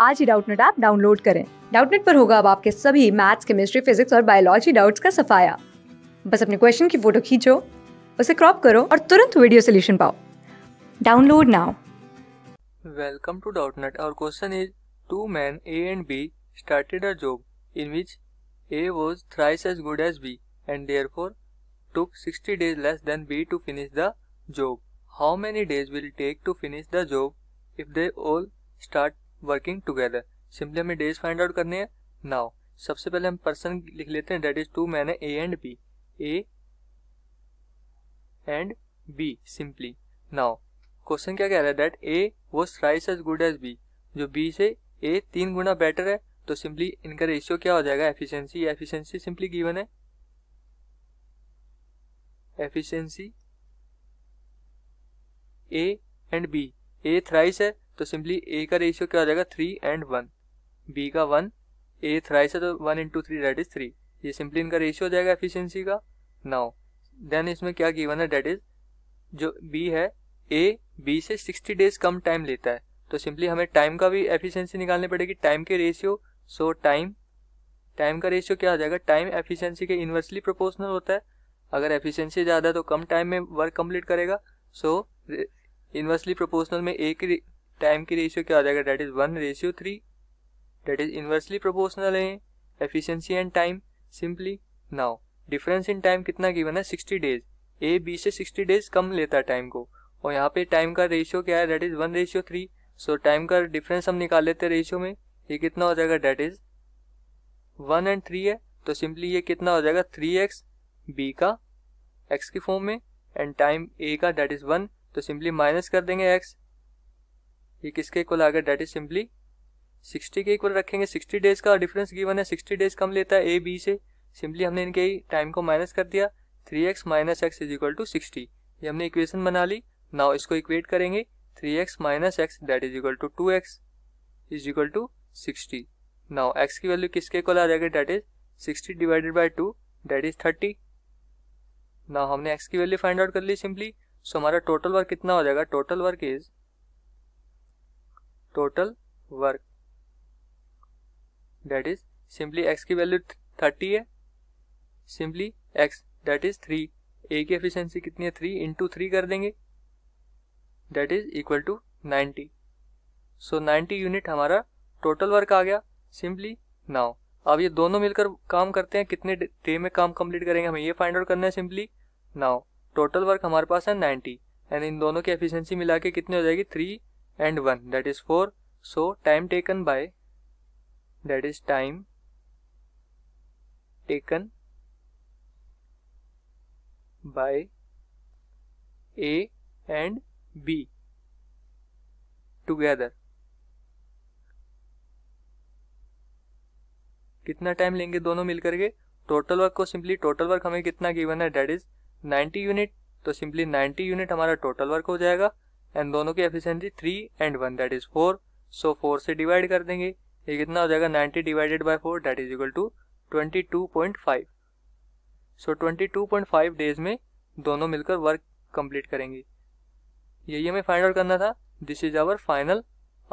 आज ही Doubtnut app download करें डाउटनेट पर होगा अब आपके सभी मैथ्स केमिस्ट्री फिजिक्स और बायोलॉजी डाउट्स का सफाया बस अपने क्वेश्चन की फोटो खींचो उसे क्रॉप करो और तुरंत वीडियो सोल्यूशन पाओ download now welcome to Doubtnut और question is two man A and B started a job in which A was thrice as good as B and therefore took 60 days less than B to finish the job. How many days will it take to finish the job if they all start working together simply हमें days find out करने हैं now सबसे पहले हम person लिख लेते हैं that is two man A and B A and B simply now question क्या कह रहा है डेट ए वो thrice as good as B जो बी से ए तीन गुना बेटर है तो सिंपली इनका रेशियो क्या हो जाएगा एफिशिएंसी एफिशिएंसी सिंपली गिवन है efficiency A and B A thrice है तो सिंपली ए का रेशियो क्या हो जाएगा थ्री एंड वन बी का वन ए थ्राइस है तो one into three that is three ये सिंपली इनका रेशियो हो जाएगा एफिशिएंसी का नाउ देन इसमें क्या गिवन है डेट इज जो बी है ए बी से सिक्सटी डेज कम टाइम लेता है तो सिंपली हमें टाइम का भी एफिशियंसी निकालनी पड़ेगी टाइम के रेशियो सो टाइम टाइम का रेशियो क्या हो जाएगा टाइम एफिशियंसी के इन्वर्सली प्रोपोर्शनल होता है अगर एफिशिएंसी ज़्यादा है तो कम टाइम में वर्क कंप्लीट करेगा सो इन्वर्सली प्रोपोर्शनल में ए की टाइम की रेशियो क्या हो जाएगा that is one ratio three that is inversely proportional है efficiency and time simply now difference in time कितना गिवन है सिक्सटी डेज ए बी से सिक्सटी डेज कम लेता है टाइम को और यहाँ पे टाइम का रेशियो क्या है that is one ratio three so time का डिफरेंस हम निकाल लेते हैं रेशियो में ये कितना हो जाएगा that is one and three है तो सिंपली ये कितना हो जाएगा थ्री एक्स बी का एक्स की फॉर्म में एंड टाइम ए का डेट इज़ वन तो सिंपली माइनस कर देंगे एक्स ये किसके इक्वल आ गया डेट इज सिंपली सिक्सटी के इक्वल रखेंगे सिक्सटी डेज का डिफरेंस गिवन है सिक्सटी डेज कम लेता है ए बी से सिंपली हमने इनके टाइम को माइनस कर दिया three x minus x is equal to sixty ये हमने इक्वेशन बना ली नाउ इसको इक्वेट करेंगे three x minus x that is equal to two x is equal to sixty now x की वैल्यू किसके इक्वल आ जाएगा that is sixty divided by two that is thirty now हमने x की value find out कर ली simply so हमारा total work कितना हो जाएगा total work is total work that is simply x की वैल्यू थर्टी है simply x that is three A की एफिशिएंसी कितनी है थ्री इंटू थ्री कर देंगे that is equal to ninety so ninety unit हमारा टोटल वर्क आ गया सिंपली नाउ अब ये दोनों मिलकर काम करते हैं कितने डे में काम कंप्लीट करेंगे हमें ये फाइंड आउट करना है सिंपली नाउ टोटल वर्क हमारे पास है नाइन्टी एंड इन दोनों की एफिशिएंसी मिला के कितनी हो जाएगी three and 1 that is 4 so time taken by that is time taken by A and B together कितना टाइम लेंगे दोनों मिलकर के टोटल वर्क को सिंपली टोटल वर्क हमें कितना गिवन है डेट इज 90 यूनिट तो सिंपली 90 यूनिट हमारा टोटल वर्क हो जाएगा एंड दोनों की efficiency three and one that is four so four से डिवाइड कर देंगे ये कितना हो जाएगा ninety divided by four that is equal to twenty two point five so twenty two point five days में दोनों मिलकर वर्क कंप्लीट करेंगे यही हमें फाइंड आउट करना था this is our final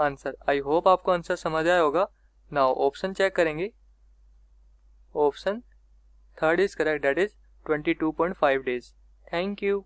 answer I hope आपको आंसर समझ आया होगा नाउ ऑप्शन चेक करेंगे option third is correct that is twenty two point five days thank you